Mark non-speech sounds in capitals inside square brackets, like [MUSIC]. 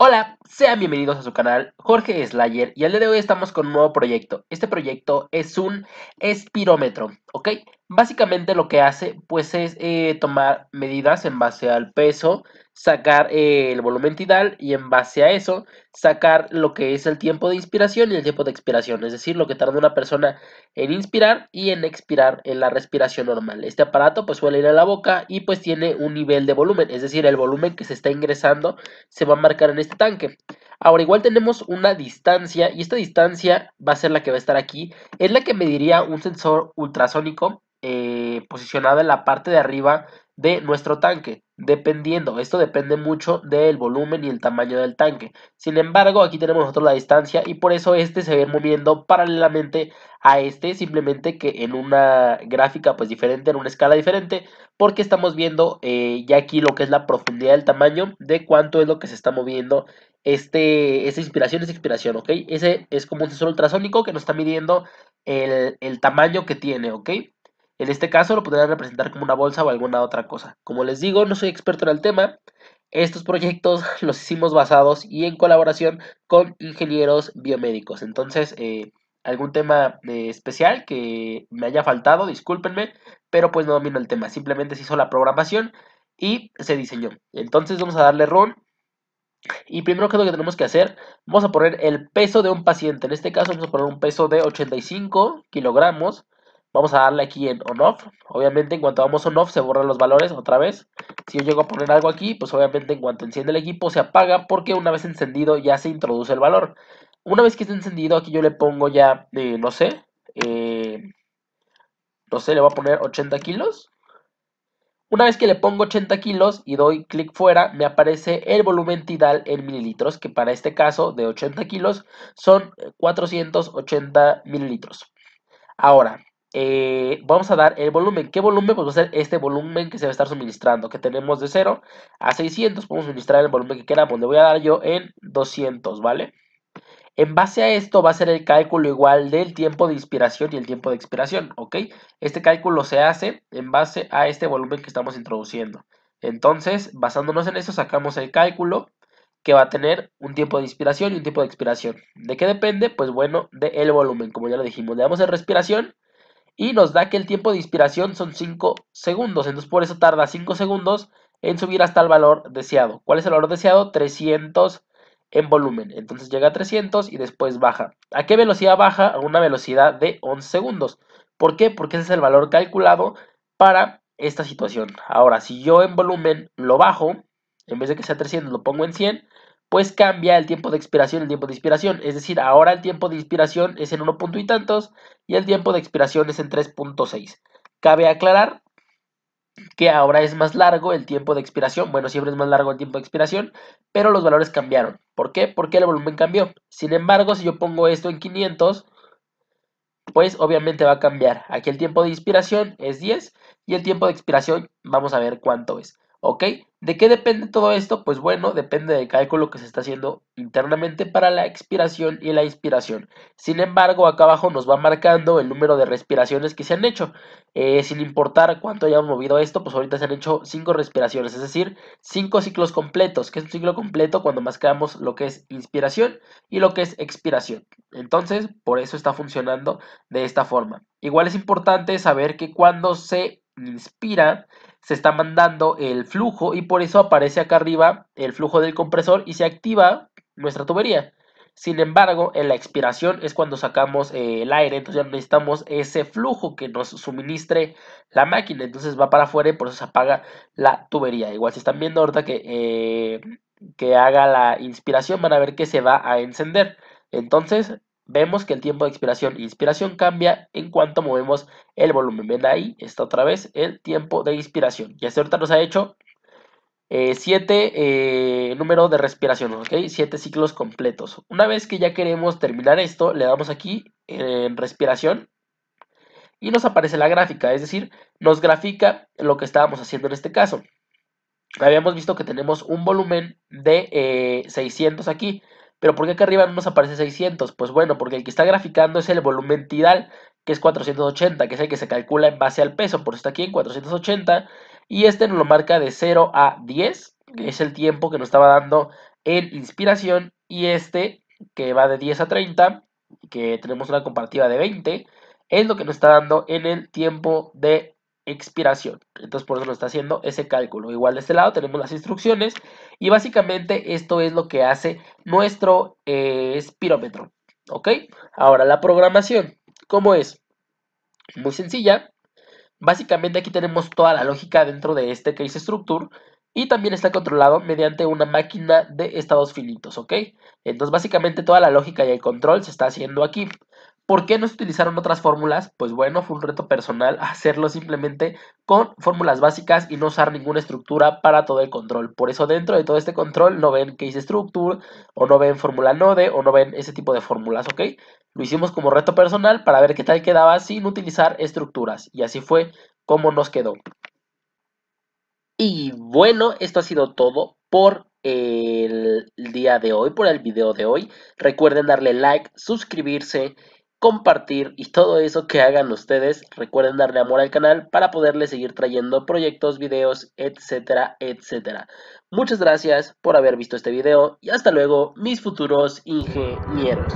Hola, sean bienvenidos a su canal Jorge Slayer y al día de hoy estamos con un nuevo proyecto. Este proyecto es un espirómetro, ¿ok? Básicamente lo que hace pues es eh, tomar medidas en base al peso, sacar eh, el volumen tidal y en base a eso sacar lo que es el tiempo de inspiración y el tiempo de expiración, es decir, lo que tarda una persona en inspirar y en expirar en la respiración normal. Este aparato pues suele ir a la boca y pues tiene un nivel de volumen, es decir, el volumen que se está ingresando se va a marcar en este tanque. Ahora igual tenemos una distancia y esta distancia va a ser la que va a estar aquí, es la que mediría un sensor ultrasónico eh, posicionada en la parte de arriba de nuestro tanque, dependiendo, esto depende mucho del volumen y el tamaño del tanque. Sin embargo, aquí tenemos nosotros la distancia y por eso este se ve moviendo paralelamente a este, simplemente que en una gráfica pues diferente, en una escala diferente, porque estamos viendo eh, ya aquí lo que es la profundidad del tamaño, de cuánto es lo que se está moviendo este, esa inspiración, Esa inspiración, ¿ok? Ese es como un sensor ultrasónico que nos está midiendo el, el tamaño que tiene, ¿ok? En este caso lo podrían representar como una bolsa o alguna otra cosa. Como les digo, no soy experto en el tema. Estos proyectos [LAUGHS] los hicimos basados y en colaboración con ingenieros biomédicos. Entonces, eh, algún tema eh, especial que me haya faltado, discúlpenme, pero pues no domino el tema. Simplemente se hizo la programación y se diseñó. Entonces vamos a darle run. Y primero que lo que tenemos que hacer, vamos a poner el peso de un paciente. En este caso vamos a poner un peso de 85 kilogramos. Vamos a darle aquí en on off. Obviamente en cuanto vamos on off se borran los valores otra vez. Si yo llego a poner algo aquí, pues obviamente en cuanto enciende el equipo se apaga porque una vez encendido ya se introduce el valor. Una vez que esté encendido aquí yo le pongo ya, eh, no sé, eh, no sé, le voy a poner 80 kilos. Una vez que le pongo 80 kilos y doy clic fuera, me aparece el volumen tidal en mililitros, que para este caso de 80 kilos son 480 eh, mililitros. Ahora, eh, vamos a dar el volumen. ¿Qué volumen? Pues va a ser este volumen que se va a estar suministrando, que tenemos de 0 a 600. Podemos suministrar el volumen que queramos. Le voy a dar yo en 200, ¿vale? En base a esto va a ser el cálculo igual del tiempo de inspiración y el tiempo de expiración, ¿ok? Este cálculo se hace en base a este volumen que estamos introduciendo. Entonces, basándonos en eso, sacamos el cálculo que va a tener un tiempo de inspiración y un tiempo de expiración. ¿De qué depende? Pues bueno, del el volumen, como ya lo dijimos. Le damos en respiración y nos da que el tiempo de inspiración son 5 segundos. Entonces por eso tarda 5 segundos en subir hasta el valor deseado. ¿Cuál es el valor deseado? 300 en volumen. Entonces llega a 300 y después baja. ¿A qué velocidad baja? A una velocidad de 11 segundos. ¿Por qué? Porque ese es el valor calculado para esta situación. Ahora, si yo en volumen lo bajo, en vez de que sea 300, lo pongo en 100, pues cambia el tiempo de expiración y el tiempo de inspiración. Es decir, ahora el tiempo de inspiración es en 1 punto y tantos y el tiempo de expiración es en 3.6. Cabe aclarar que ahora es más largo el tiempo de expiración. Bueno, siempre es más largo el tiempo de expiración, pero los valores cambiaron. ¿Por qué? Porque el volumen cambió. Sin embargo, si yo pongo esto en 500, pues obviamente va a cambiar. Aquí el tiempo de inspiración es 10 y el tiempo de expiración vamos a ver cuánto es. ¿Ok? ¿De qué depende todo esto? Pues bueno, depende del cálculo que se está haciendo internamente para la expiración y la inspiración. Sin embargo, acá abajo nos va marcando el número de respiraciones que se han hecho. Eh, sin importar cuánto hayamos movido esto, pues ahorita se han hecho 5 respiraciones, es decir, 5 ciclos completos, que es un ciclo completo cuando mascamos lo que es inspiración y lo que es expiración. Entonces, por eso está funcionando de esta forma. Igual es importante saber que cuando se inspira, se está mandando el flujo y por eso aparece acá arriba el flujo del compresor y se activa nuestra tubería. Sin embargo, en la expiración es cuando sacamos eh, el aire, entonces ya necesitamos ese flujo que nos suministre la máquina, entonces va para afuera y por eso se apaga la tubería. Igual si están viendo ahorita que, eh, que haga la inspiración van a ver que se va a encender. Entonces vemos que el tiempo de expiración e inspiración cambia en cuanto movemos el volumen. Ven ahí, está otra vez el tiempo de inspiración. Y hasta ahorita nos ha hecho 7 eh, eh, números de respiración, ¿ok? 7 ciclos completos. Una vez que ya queremos terminar esto, le damos aquí en respiración y nos aparece la gráfica, es decir, nos grafica lo que estábamos haciendo en este caso. Habíamos visto que tenemos un volumen de 600 eh, aquí. Pero ¿por qué acá arriba no nos aparece 600? Pues bueno, porque el que está graficando es el volumen tidal, que es 480, que es el que se calcula en base al peso, por eso está aquí en 480. Y este nos lo marca de 0 a 10, que es el tiempo que nos estaba dando en inspiración. Y este, que va de 10 a 30, que tenemos una comparativa de 20, es lo que nos está dando en el tiempo de expiración. Entonces por eso lo está haciendo ese cálculo. Igual de este lado tenemos las instrucciones y básicamente esto es lo que hace nuestro eh, espirómetro. ¿Ok? Ahora la programación. ¿Cómo es? Muy sencilla. Básicamente aquí tenemos toda la lógica dentro de este case structure y también está controlado mediante una máquina de estados finitos, ¿ok? Entonces básicamente toda la lógica y el control se está haciendo aquí. ¿Por qué no se utilizaron otras fórmulas? Pues bueno, fue un reto personal [LAUGHS] hacerlo simplemente con fórmulas básicas y no usar ninguna estructura para todo el control. Por eso dentro de todo este control no ven case structure o no ven fórmula node o no ven ese tipo de fórmulas, ¿ok? Lo hicimos como reto personal para ver qué tal quedaba sin utilizar estructuras y así fue como nos quedó. Y bueno, esto ha sido todo por el día de hoy, por el video de hoy. Recuerden darle like, suscribirse compartir y todo eso que hagan ustedes. Recuerden darle amor al canal para poderles seguir trayendo proyectos, videos, etcétera, etcétera. Muchas gracias por haber visto este video y hasta luego mis futuros ingenieros.